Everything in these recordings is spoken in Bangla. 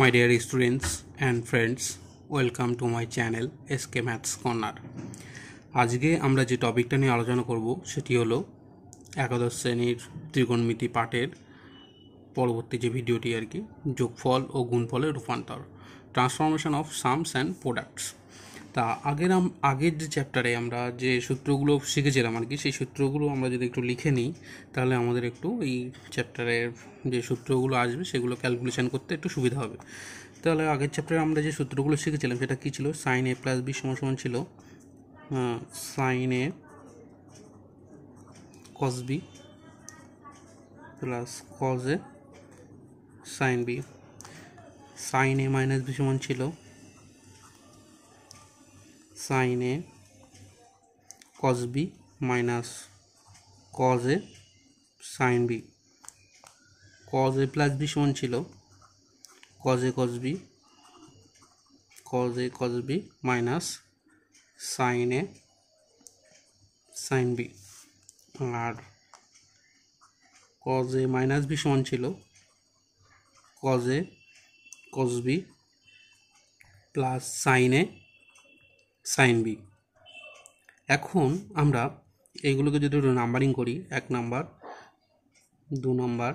my dear students and friends welcome to my channel SK maths corner আজকে আমরা যে টপিকটা নিয়ে আলোচনা করব সেটি হলো একাদশ শ্রেণীর ত্রিকোণমিতি পাঠের পরবর্তী যে ভিডিওটি আর কি যোগফল ও গুণফলের রূপান্তর transformation of sums and products তা আগের আগের যে চ্যাপ্টারে আমরা যে সূত্রগুলো শিখেছিলাম আর কি সেই সূত্রগুলো আমরা যদি একটু লিখে নিই তাহলে আমাদের একটু এই চ্যাপ্টারের যে সূত্রগুলো আসবে সেগুলো ক্যালকুলেশন করতে একটু সুবিধা হবে তাহলে আগের চ্যাপ্টারে আমরা যে সূত্রগুলো শিখেছিলাম সেটা কী ছিল সাইন এ প্লাস বি সমান সমান ছিল sine A cos B plus cos A sine B sine A minus B সমান ছিল sine A cos B minus cos A sine B cos A plus B সমান ছিল cos A cos B cos A cos B minus sine A sine B আর কজ এ মাইনাস বি সমান ছিল cos A cos B plus sine A sine B এখন আমরা এইগুলোকে যদি নাম্বারিং করি এক নাম্বার দু নাম্বার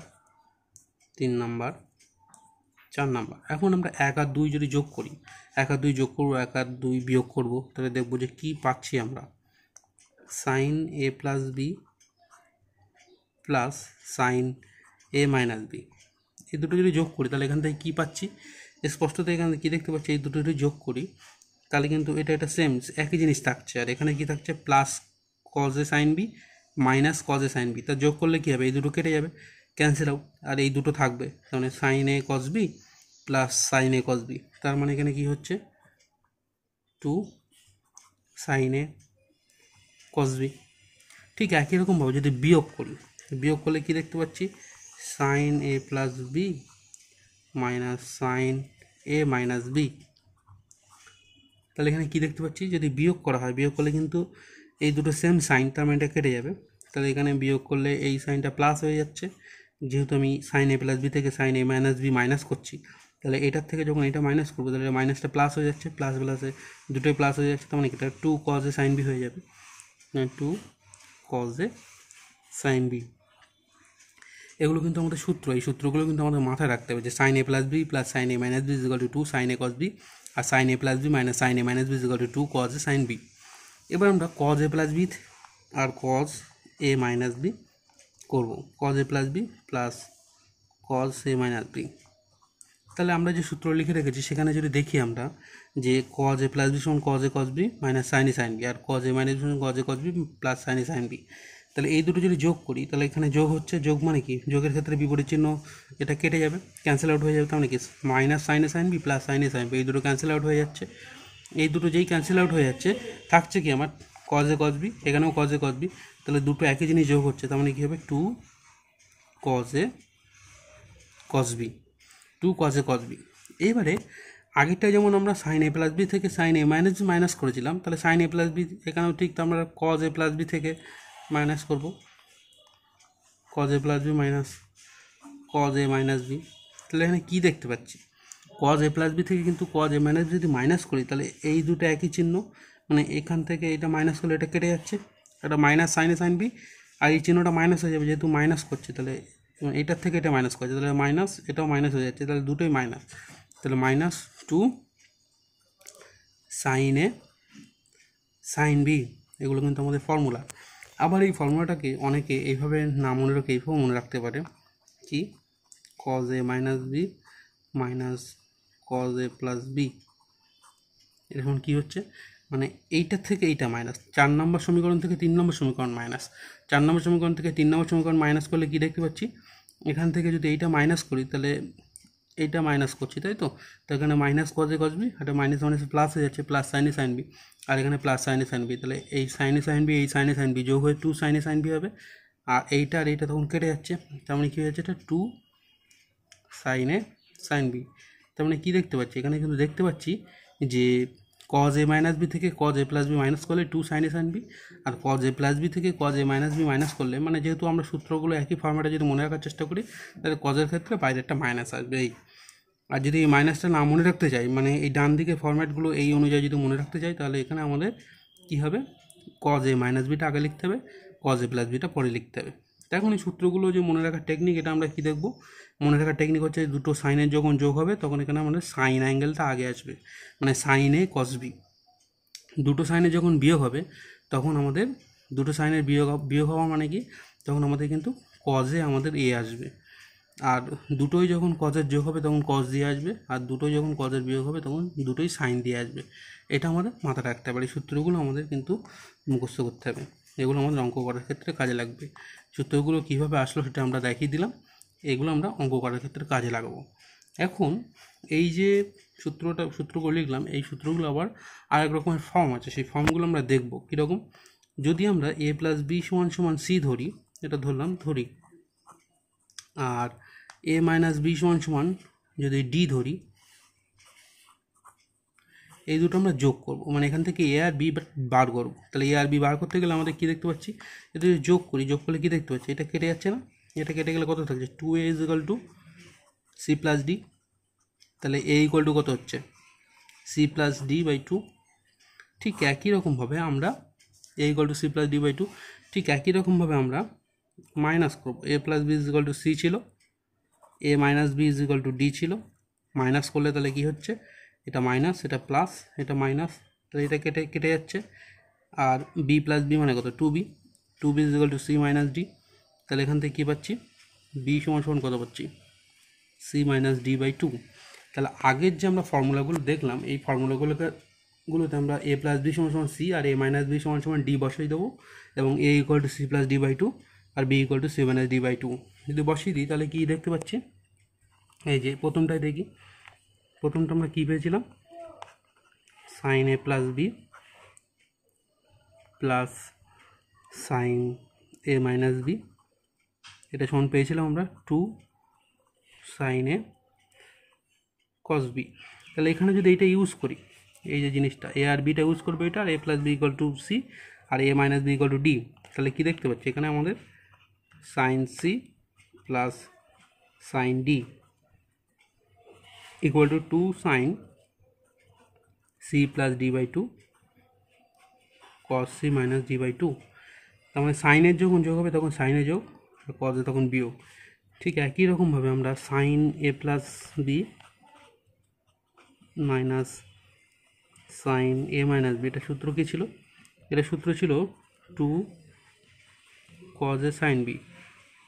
তিন নাম্বার চার নাম্বার এখন আমরা এক আর দুই যদি যোগ করি এক আর দুই যোগ করবো এক আর দুই বিয়োগ করব তাহলে দেখব যে কি পাচ্ছি আমরা sine A plus B plus sine A minus B এই দুটো যদি যোগ করি তাহলে এখান থেকে কী পাচ্ছি স্পষ্টত এখান থেকে কী দেখতে পাচ্ছি এই দুটো যদি যোগ করি তাহলে কিন্তু এটা এটা সেম একই জিনিস থাকছে আর এখানে কি থাকছে প্লাস কজে সাইন বি মাইনাস কজে সাইন বি তা যোগ করলে কী হবে এই দুটো কেটে যাবে ক্যান্সেল আউট আর এই দুটো থাকবে তাহলে sine A cos B plus sine A cos B তার মানে এখানে কি হচ্ছে two sine A cos B ঠিক একই রকমভাবে যদি বিয়োগ করি বিয়োগ করলে কি দেখতে পাচ্ছি sine A plus B minus sine A minus B তাহলে এখানে কি দেখতে পাচ্ছি যদি বিয়োগ করা হয় বিয়োগ করলে কিন্তু এই দুটো সেম সাইন তার মানে এটা কেটে যাবে তাহলে এখানে বিয়োগ করলে এই সাইনটা প্লাস হয়ে যাচ্ছে যেহেতু আমি সাইন এ প্লাস বি থেকে sine A minus B minus করছি তাহলে এটার থেকে যখন এটা মাইনাস করবো তাহলে মাইনাসটা প্লাস হয়ে যাচ্ছে প্লাস প্লাসে দুটোই প্লাস হয়ে যাচ্ছে তার মানে এটা two cos A sine B হয়ে যাবে two cos A sine B এগুলো কিন্তু আমাদের সূত্র এই সূত্রগুলো কিন্তু আমাদের মাথায় রাখতে হবে যে sine A plus B plus sine A minus B equal to sine A cos B আর sine A plus B minus sine A minus B equal to two cos A sine B এবার আমরা কজ এ প্লাস বি আর কজ এ মাইনাস বি করবো cos A plus B plus cos A minus B তাহলে আমরা যে সূত্র লিখে রেখেছি সেখানে যদি দেখি আমরা যে কজ এ প্লাস বি সমান cos A cos B minus sine A sine B আর কজ এ মাইনাস বি সমান cos A cos B plus sine A sine B তাহলে এই দুটো যদি যোগ করি তাহলে এখানে যোগ হচ্ছে যোগ মানে কি যোগের ক্ষেত্রে বিপরীত চিহ্ন এটা কেটে যাবে ক্যান্সেল আউট হয়ে যাবে তার মানে কি মাইনাস সাইনে সাইন বি প্লাস সাইনে সাইন বি এই দুটো ক্যান্সেল আউট হয়ে যাচ্ছে এই দুটো যেই ক্যান্সেল আউট হয়ে যাচ্ছে থাকছে কি আমার কজে কজ বি এখানেও কজে কজ বি তাহলে দুটো একই জিনিস যোগ হচ্ছে তার মানে কী হবে টু কজে কজ বি টু কজে কজ বি এইবারে আগেরটা যেমন আমরা সাইন এ প্লাস বি থেকে সাইন এ মাইনাস মাইনাস করেছিলাম তাহলে সাইন এ প্লাস বি এখানেও ঠিক তো আমরা কজ এ প্লাস বি থেকে মাইনাস করব cos A plus B minus cos A minus B তাহলে এখানে কী দেখতে পাচ্ছি কজ এ প্লাস বি থেকে কিন্তু কজ এ মাইনাস যদি মাইনাস করি তাহলে এই দুটো একই চিহ্ন মানে এখান থেকে এটা মাইনাস করলে এটা কেটে যাচ্ছে এটা মাইনাস সাইনে সাইন বি আর এই চিহ্নটা মাইনাস হয়ে যাবে যেহেতু মাইনাস করছে তাহলে এটার থেকে এটা মাইনাস করছে তাহলে মাইনাস এটাও মাইনাস হয়ে যাচ্ছে তাহলে দুটোই মাইনাস তাহলে minus two sine A sine B এগুলো কিন্তু আমাদের ফর্মুলা আবার এই ফর্মুলাটাকে অনেকে এইভাবে না মনে রেখে এইভাবে মনে রাখতে পারে কি cos A minus B minus cos A plus B এরকম কি হচ্ছে মানে এইটা থেকে এইটা মাইনাস চার নম্বর সমীকরণ থেকে তিন নম্বর সমীকরণ মাইনাস চার নম্বর সমীকরণ থেকে তিন নম্বর সমীকরণ মাইনাস করলে কী দেখতে পাচ্ছি এখান থেকে যদি এইটা মাইনাস করি তাহলে এইটা মাইনাস করছি তাই তো তো এখানে মাইনাস কজে কসবি এটা মাইনাস মাইনাস প্লাস হয়ে যাচ্ছে প্লাস সাইনে সাইন বি আর এখানে প্লাস সাইনে সাইন বি তাহলে এই সাইনে সাইন বি এই সাইনে সাইন বি যোগ হয়ে টু সাইনে সাইন বি হবে আর এইটা আর এইটা তখন কেটে যাচ্ছে তার মানে কী হয়েছে এটা টু সাইনে সাইন বি তার মানে কী দেখতে পাচ্ছি এখানে কিন্তু দেখতে পাচ্ছি যে কজ এ মাইনাস বি থেকে cos A plus B minus করলে two sine A sine B আর কজ এ প্লাস বি থেকে cos A minus B minus করলে মানে যেহেতু আমরা সূত্রগুলো একই ফর্ম্যাটে যদি মনে রাখার চেষ্টা করি তাহলে কজের ক্ষেত্রে বাইরেরটা মাইনাস আসবে এই আর যদি এই মাইনাসটা না মনে রাখতে চাই মানে এই ডান দিকে ফর্ম্যাটগুলো এই অনুযায়ী যদি মনে রাখতে চাই তাহলে এখানে আমাদের কী হবে কজ এ মাইনাস বিটা আগে লিখতে হবে কজ এ প্লাস বিটা পরে লিখতে হবে এখন এই সূত্রগুলো যে মনে রাখার টেকনিক এটা আমরা কী দেখব মনে রাখার টেকনিক হচ্ছে দুটো সাইনের যখন যোগ হবে তখন এখানে আমাদের সাইন অ্যাঙ্গেলটা আগে আসবে মানে সাইনে কসবি দুটো সাইনে যখন বিয়োগ হবে তখন আমাদের দুটো সাইনের বিয়োগ বিয়োগ হওয়া মানে কি তখন আমাদের কিন্তু কজে আমাদের এ আসবে আর দুটোই যখন কজের যোগ হবে তখন কজ দিয়ে আসবে আর দুটোই যখন কজের বিয়োগ হবে তখন দুটোই সাইন দিয়ে আসবে এটা আমাদের মাথা রাখতে হবে এই সূত্রগুলো আমাদের কিন্তু মুখস্থ করতে হবে এগুলো আমাদের অঙ্ক করার ক্ষেত্রে কাজে লাগবে সূত্রগুলো কীভাবে আসলো সেটা আমরা দেখিয়ে দিলাম এগুলো আমরা অঙ্ক করার ক্ষেত্রে কাজে লাগাবো এখন এই যে সূত্রটা সূত্রগুলো লিখলাম এই সূত্রগুলো আবার আরেক রকমের ফর্ম আছে সেই ফর্মগুলো আমরা দেখব কীরকম যদি আমরা এ প্লাস বি সমান সমান সি ধরি এটা ধরলাম ধরি আর এ মাইনাস বি সমান সমান যদি ডি ধরি এই দুটো আমরা যোগ করব মানে এখান থেকে এ আর বি বার করব তাহলে এ আর বি বার করতে গেলে আমাদের কী দেখতে পাচ্ছি এটা যদি যোগ করি যোগ করলে কী দেখতে পাচ্ছি এটা কেটে যাচ্ছে না এটা কেটে গেলে কত থাকছে two A is equal to C plus D তাহলে এ ইকাল টু কত হচ্ছে C plus D by two ঠিক একই রকমভাবে আমরা A equal to C plus D by two ঠিক একই রকমভাবে আমরা মাইনাস করব A plus B is equal to C ছিল A minus B is equal to D ছিল মাইনাস করলে তাহলে কী হচ্ছে এটা মাইনাস এটা প্লাস এটা মাইনাস তাহলে এটা কেটে কেটে যাচ্ছে আর বি প্লাস বি মানে কত two B two B equal to C minus D তাহলে এখান থেকে কী পাচ্ছি বি সমান সমান কত পাচ্ছি C minus D by two তাহলে আগের যে আমরা ফর্মুলাগুলো দেখলাম এই ফর্মুলাগুলোকে গুলোতে আমরা এ প্লাস বি সমান সমান সি আর এ মাইনাস বি সমান সমান ডি বসাই দেবো এবং A equal to C plus D by two আর B equal to C minus D by two যদি বসিয়ে দিই তাহলে কী দেখতে পাচ্ছি এই যে প্রথমটাই দেখি প্রথমটা আমরা কী পেয়েছিলাম sine A plus B plus sine A minus B এটা সমান পেয়েছিলাম আমরা two sine A cos B তাহলে এখানে যদি এইটা ইউজ করি এই যে জিনিসটা এ আর বিটা ইউজ করবো এটা আর A plus B equal to C আর A minus B equal to D তাহলে কী দেখতে পাচ্ছি এখানে আমাদের sine C plus sine D equal to 2 sine c plus d by 2 cos c minus d by 2 তার সাইনের যখন যোগ হবে তখন সাইনের যোগ আর কজে তখন বিয়োগ ঠিক একই রকমভাবে আমরা sine A plus B minus sine A minus B এটা সূত্র কী ছিল এটা সূত্র ছিল টু কজে সাইন বি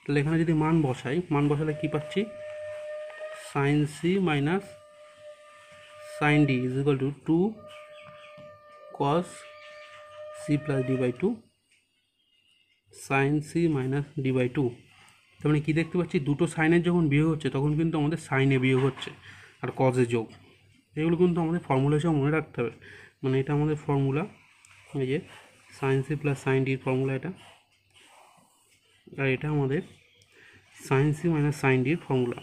তাহলে এখানে যদি মান বসাই মান বসালে কী পাচ্ছি sin c minus sin d is equal to 2 cos c plus d by 2 sin c minus d by 2 তার মানে কী দেখতে পাচ্ছি দুটো সাইনের যখন বিয়োগ হচ্ছে তখন কিন্তু আমাদের সাইনে বিয়োগ হচ্ছে আর কজে যোগ এগুলো কিন্তু আমাদের ফর্মুলা হিসেবে মনে রাখতে হবে মানে এটা আমাদের ফর্মুলা এই যে সাইন সি প্লাস সাইন ডির ফর্মুলা এটা আর এটা আমাদের সাইন সি মাইনাস সাইন ডির ফর্মুলা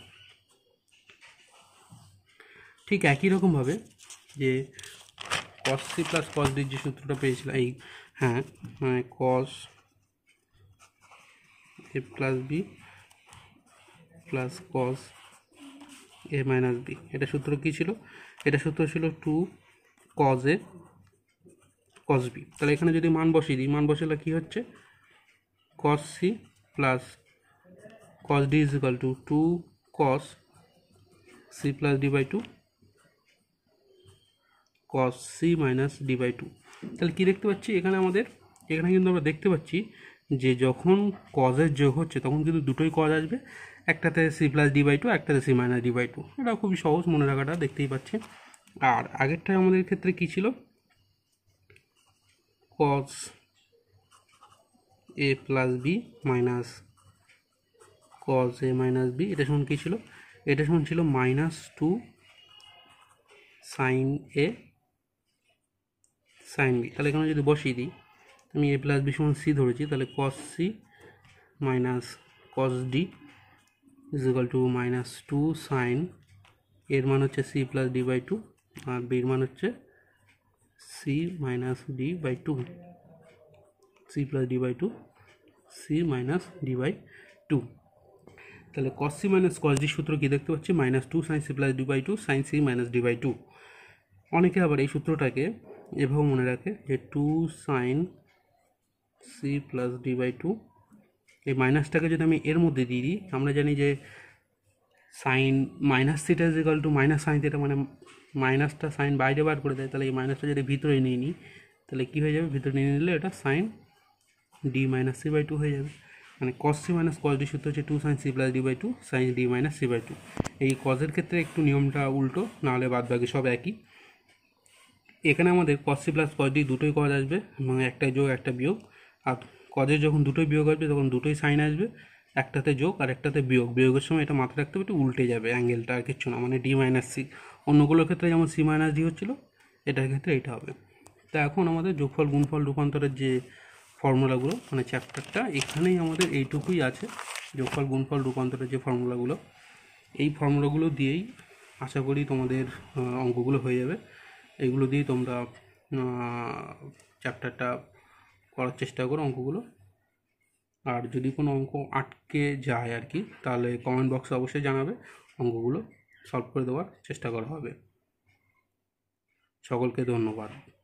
ঠিক একই রকমভাবে যে cos C plus cos D যে সূত্রটা পেয়েছিলাম এই হ্যাঁ মানে cos A plus B plus cos A minus B এটা সূত্র কী ছিল এটা সূত্র ছিল two cos A cos B তাহলে এখানে যদি মান বসিয়ে দিই মান বসালে কী হচ্ছে cos C plus cos D is equal to two cos C plus D by two cos C minus D by two তাহলে কী দেখতে পাচ্ছি এখানে আমাদের এখানে কিন্তু আমরা দেখতে পাচ্ছি যে যখন কজের যোগ হচ্ছে তখন কিন্তু দুটোই কজ আসবে একটাতে C plus D by two একটাতে C minus D by two এটা খুবই সহজ মনে রাখাটা দেখতেই পাচ্ছি আর আগেরটা আমাদের ক্ষেত্রে কী ছিল cos A plus B minus cos A minus B এটা শুন কী ছিল এটা শুন ছিল minus two sine A sine B তাহলে এখানে যদি বসিয়ে দিই আমি এ প্লাস বি সমান সি ধরেছি তাহলে cos C minus cos D is equal to minus two sine এর মান হচ্ছে C plus D by two আর বির মান হচ্ছে C minus D by two C plus D by two C minus D by two তাহলে cos C minus cos D সূত্র কী দেখতে পাচ্ছি minus two sine C plus D by two sine C minus D by two অনেকে আবার এই সূত্রটাকে এভাবে মনে রাখে যে two sine C plus D by two এই মাইনাসটাকে যদি আমি এর মধ্যে দিয়ে দিই আমরা জানি যে sine minus theta is equal to minus sine theta মানে মাইনাসটা সাইন বাইরে বার করে দেয় তাহলে এই মাইনাসটা যদি ভিতরে নিয়ে নিই তাহলে কী হয়ে যাবে ভিতরে নিয়ে নিলে এটা sine D minus C by two হয়ে যাবে মানে cos C minus cos D সূত্র হচ্ছে two sine C plus D by two sine D minus C by two এই কজের ক্ষেত্রে একটু নিয়মটা উল্টো নাহলে বাদ বাকি সব একই এখানে আমাদের cos প্লাস cos d দুটোই কজ আসবে এবং মানে একটাই যোগ একটা বিয়োগ আর কজের যখন দুটোই বিয়োগ আসবে তখন দুটোই সাইন আসবে একটাতে যোগ আর একটাতে বিয়োগ বিয়োগের সময় এটা মাথায় রাখতে হবে একটু উল্টে যাবে অ্যাঙ্গেলটা আর কিচ্ছু না মানে ডি মাইনাস সি অন্যগুলোর ক্ষেত্রে যেমন সি মাইনাস ডি হচ্ছিলো এটার ক্ষেত্রে এটা হবে তা এখন আমাদের যোগফল গুণফল রূপান্তরের যে ফর্মুলাগুলো মানে চ্যাপ্টারটা এখানেই আমাদের এইটুকুই আছে যোগফল গুণফল রূপান্তরের যে ফর্মুলাগুলো এই ফর্মুলাগুলো দিয়েই আশা করি তোমাদের অঙ্কগুলো হয়ে যাবে এগুলো দিয়ে তোমরা চ্যাপ্টারটা করার চেষ্টা করো অঙ্কগুলো আর যদি কোনো অঙ্ক আটকে যায় আর কি তাহলে কমেন্ট বক্সে অবশ্যই জানাবে অঙ্কগুলো সলভ করে দেওয়ার চেষ্টা করা হবে সকলকে ধন্যবাদ